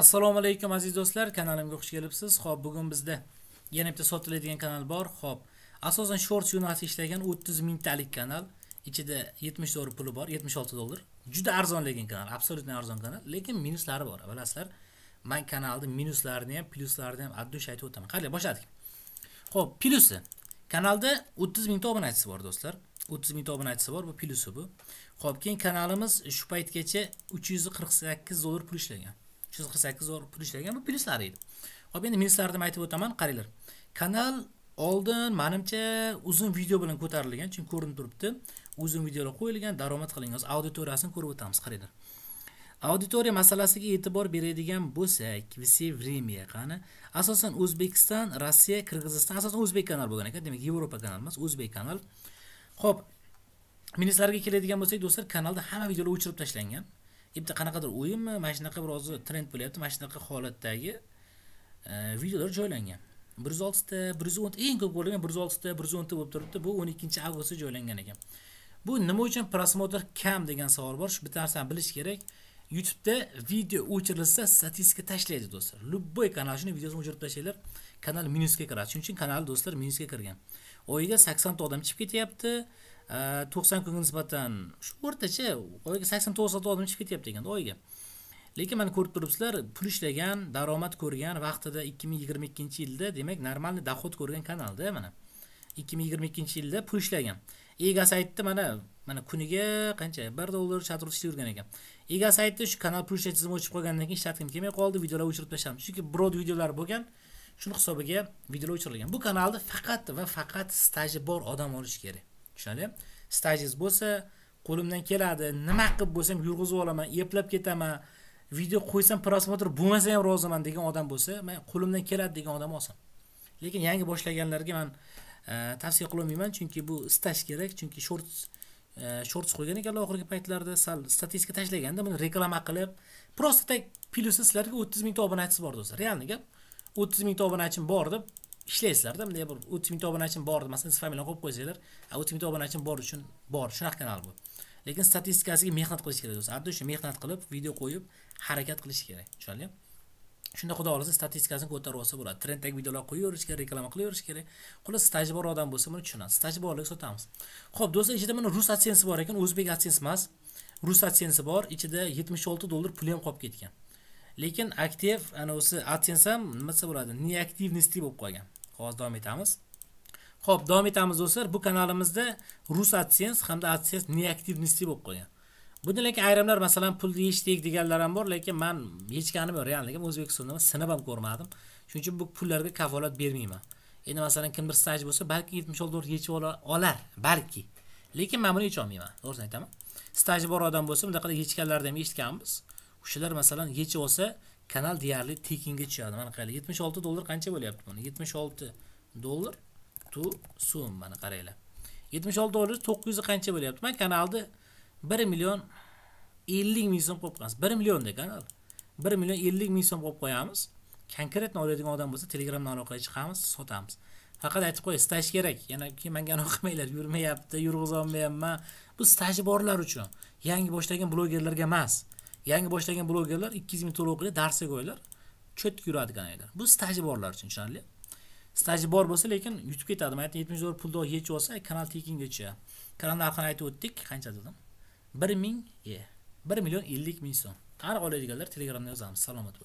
assalomu alaykum aziz do'stlar kanalimga xush kelibsiz ho'p bugun bizda yana bitta sotiladigan kanal bor ho'p asosan shorts yo'nalishida ishlagan o'ttiz mingtalik kanal ichida yetmish dollar puli bor yetmish olti dollar juda arzon lekin kanal абсолютно arzon kanal lekin minuslari bor bilasizlar man kanalni minuslarini ham pluslarini ham Addu aytib o'taman qaranglar boshladik ho'p plyusi kanalda o'ttiz mingta obunachisi bor do'stlar o'ttiz mingta obunachisi bor bu plyusi bu ho'p keyin kanalimiz shu paytgacha uch yuz qirq sakkiz dollar pul ishlagan uch yuz qirq sakkiz pul ishlagan bu plyuslari edi hop endi minuslarini aytib o'taman qaranglar kanal oldin manimcha uzun video bilan ko'tarilgan chunki ko'rinib turibdi uzun videolar qo'yilgan daromad qilingan hozir auditoriyasini ko'rib o'tamiz qaranglar auditoriya masalasiga e'tibor beradigan bo'lsak все время qani asosan o'zbekiston rossiya qirg'iziston asosan o'zbek kanal bo'lgan ekan demak yevropa kanal emas o'zbek kanal ho'p minuslarga keladigan bo'lsak do'stlar kanalda hamma videolar o'chirib tashlangan bitta qanaqadir o'yinmi mana shunaqa bir hozir trend bo'lyapti mana shunaqa holatdagi e, videolar joylangan bir yuz oltita bir yuz o'nta eng ko'p bo'lgan bir yuz oltita bir yuz o'nta bo'lib turibdi bu o'n ikkinchi avgustda joylangan ekan bu nima uchun prosmotr kam degan savol bor shu bitta narsani bilish kerak youtubeda video o'chirilsa statistika tashlaydi do'stlar любой kanal shuni videosini o'chirib tashlanglar kanal minusga kiradi shuning uchun kanal do'stlar minusga kirgan oyiga saksonta odam chiqib ketyapti Э, to'qson kunga nisbatan shu o'rtacha oyiga sakson to'qqiz sotib oldim chiqib ketyapti ekan oyiga lekin mana ko'rib turibsizlar pul ishlagan daromad ko'rgan vaqtida ikki ming yigirma ikkinchi yilda demak нормальный доход ko'rgan kanalda mana ikki ming yigirma ikkinchi yilda pul ishlagan egasi aytdi mana mana kuniga qancha bir dollar shatrut ishlab yurgan ekan egasi aytdi shu kanal pul ishlash tizimi o'chib qolgandan keyin ishlatgim kelmay qoldi videolar o'chirib tashladim chunki birovni videolari bo'lgan shuni hisobiga videolar o'chirilgan bu kanalni faqat va faqat staji bor odam olishi kerak tushunarli stajingiz bo'lsa qo'limdan keladi nima qilib bo'lsam yurg'izib olaman eplab ketaman video qo'ysam prosmotr bo'lmasa ham roziman degan odam bo'lsa man qo'limdan keladi degan odam olsin lekin yangi boshlaganlarga man e, tavsiya qilolmayman chunki bu staj kerak chunki short e, shorts qo'ygan ekanlar oxirgi paytlarda sal statistika tashlaganda buni reklama qilib prosta plyusi sizlarga o'ttiz mingta obunachisi bor do'stlar realni gap o'ttiz mingta obunachim bor deb ishlaysizlarda bunday bir o'ttiz mingta obunachim bor masalan siz familiyani qo'yib qo'ysanglar o'ttiz mingta obunachim bor uchun bor shunaqa kanal bu lekin statistikasiga mehnat qilish kerak do'stlar albatta shu mehnat qilib video qo'yib harakat qilish kerak tushunarlimi shunda xudo xohlasa statistikasini ko'tarib olsa bo'ladi trenddagi videolar qo'yaverish kerak reklama qilaverish kerak xullas staji bor odam bo'lsa buni tushunadi staji borlik sotamiz ho'p do'stlar ichida mana rus adsensi bor ekan o'zbek adsensi emas rus adsensi bor ichida yetmish olti dollar puli ham qolib ketgan lekin aktiv ana o'zi adsense ham nima desa bo'ladi неактивностьli bo'lib qolgan hozir davom etamiz ho'p davom etamiz do'stlar bu kanalimizda rus adsense hamda adsense neaktivnosti bo'lib qolgan bunda lekin ayrimlar masalan pulni yechdik deganlar ham bor lekin man yechganim yo'q realligim o'zbekistonda sinab ham ko'rmadim shuning uchun bu pullarga kafolat bermayman endi masalan kimdir staj bo'lsa balki yetmish olti dollar yechib olar balki lekin man buni yecholmayman to'g'risini aytaman staji bor odam bo'lsa bunday qilib yechganlarni ham eshitganmiz o'shalar masalan yechib olsa kanal deyarli tekinga tushadi mana qaranglar yetmish olti dollar qancha bo'lyapti buni yetmish olti dollar to sum mana qaranglar yetmish olti dollar to'qqiz yuz qancha bo'lyapti mana kanalni bir million ellik ming so'm qo'yib qo'yamiz bir millionda kanal bir million ellik ming so'm qo'yib qo'yamiz konkretno oladigan odam bo'lsa telegramdan aloqaga chiqamiz sotamiz faqat aytib qo'y staj kerak yana keyin manga anaqa qilmanglar yurmayapti yurg'izolmayapman bu staji borlar uchun yangi boshlagan blogerlarga emas yangi boshlagan blogerlar 200 ming to'lov qilib darsga qo'yinglar cho't yuradigan edilar bu staji borlar uchun tushunarli staji bor bo'lsa lekin yutib ketadi man aytdim yetmish dollar pulni yechib olsa kanal tekingacha kanal narxini aytib o'tdik qancha dedim bir ming e bir million ellik ming so'm qani oladiganlar telegramda yozamiz salomat bo'ling